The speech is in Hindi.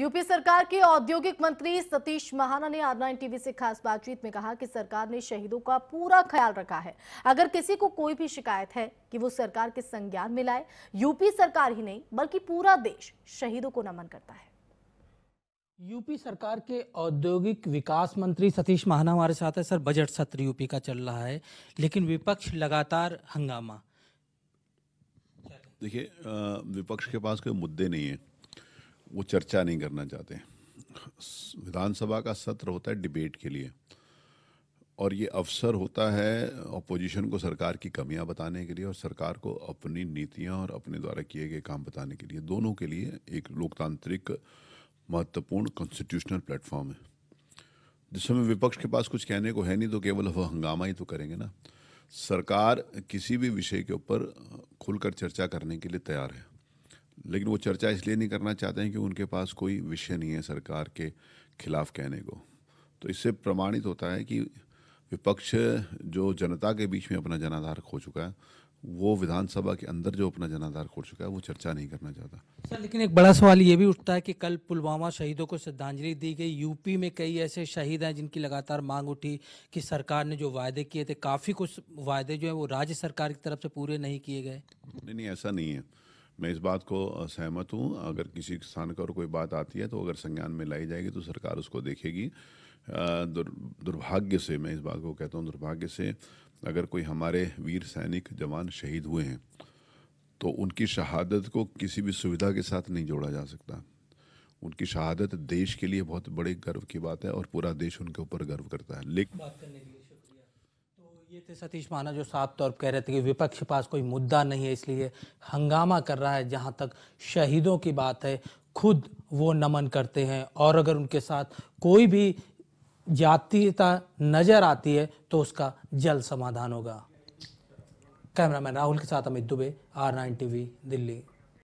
यूपी सरकार के औद्योगिक मंत्री सतीश महाना ने आर नाइन टीवी से खास बातचीत में कहा कि सरकार ने शहीदों का पूरा ख्याल रखा है अगर किसी को कोई भी शिकायत है कि वो सरकार के संज्ञान में लाए यूपी सरकार ही नहीं बल्कि पूरा देश शहीदों को नमन करता है यूपी सरकार के औद्योगिक विकास मंत्री सतीश महाना हमारे साथ है सर बजट सत्र यूपी का चल रहा है लेकिन विपक्ष लगातार हंगामा देखिए विपक्ष के पास कोई मुद्दे नहीं है वो चर्चा नहीं करना चाहते विधानसभा का सत्र होता है डिबेट के लिए और ये अवसर होता है अपोजिशन को सरकार की कमियां बताने के लिए और सरकार को अपनी नीतियां और अपने द्वारा किए गए काम बताने के लिए दोनों के लिए एक लोकतांत्रिक महत्वपूर्ण कॉन्स्टिट्यूशनल प्लेटफॉर्म है जिस समय विपक्ष के पास कुछ कहने को है नहीं तो केवल वह हंगामा ही तो करेंगे ना सरकार किसी भी विषय के ऊपर खुलकर चर्चा करने के लिए तैयार है लेकिन वो चर्चा इसलिए नहीं करना चाहते हैं कि उनके पास कोई विषय नहीं है सरकार के खिलाफ कहने को तो इससे प्रमाणित होता है कि विपक्ष जो जनता के बीच में अपना जनाधार खो चुका है वो विधानसभा के अंदर जो अपना जनाधार खो चुका है वो चर्चा नहीं करना चाहता सर लेकिन एक बड़ा सवाल ये भी उठता है कि कल पुलवामा शहीदों को श्रद्धांजलि दी गई यूपी में कई ऐसे शहीद हैं जिनकी लगातार मांग उठी कि सरकार ने जो वायदे किए थे काफ़ी कुछ वायदे जो है वो राज्य सरकार की तरफ से पूरे नहीं किए गए नहीं नहीं ऐसा नहीं है मैं इस बात को सहमत हूँ अगर किसी किसान का और कोई बात आती है तो अगर संज्ञान में लाई जाएगी तो सरकार उसको देखेगी दुर, दुर्भाग्य से मैं इस बात को कहता हूँ दुर्भाग्य से अगर कोई हमारे वीर सैनिक जवान शहीद हुए हैं तो उनकी शहादत को किसी भी सुविधा के साथ नहीं जोड़ा जा सकता उनकी शहादत देश के लिए बहुत बड़े गर्व की बात है और पूरा देश उनके ऊपर गर्व करता है लेकिन ये थे सतीश माना जो साफ तौर पर कह रहे थे कि विपक्ष के पास कोई मुद्दा नहीं है इसलिए हंगामा कर रहा है जहाँ तक शहीदों की बात है खुद वो नमन करते हैं और अगर उनके साथ कोई भी जातीयता नज़र आती है तो उसका जल्द समाधान होगा कैमरामैन राहुल के साथ Amit Dubey R nine TV Delhi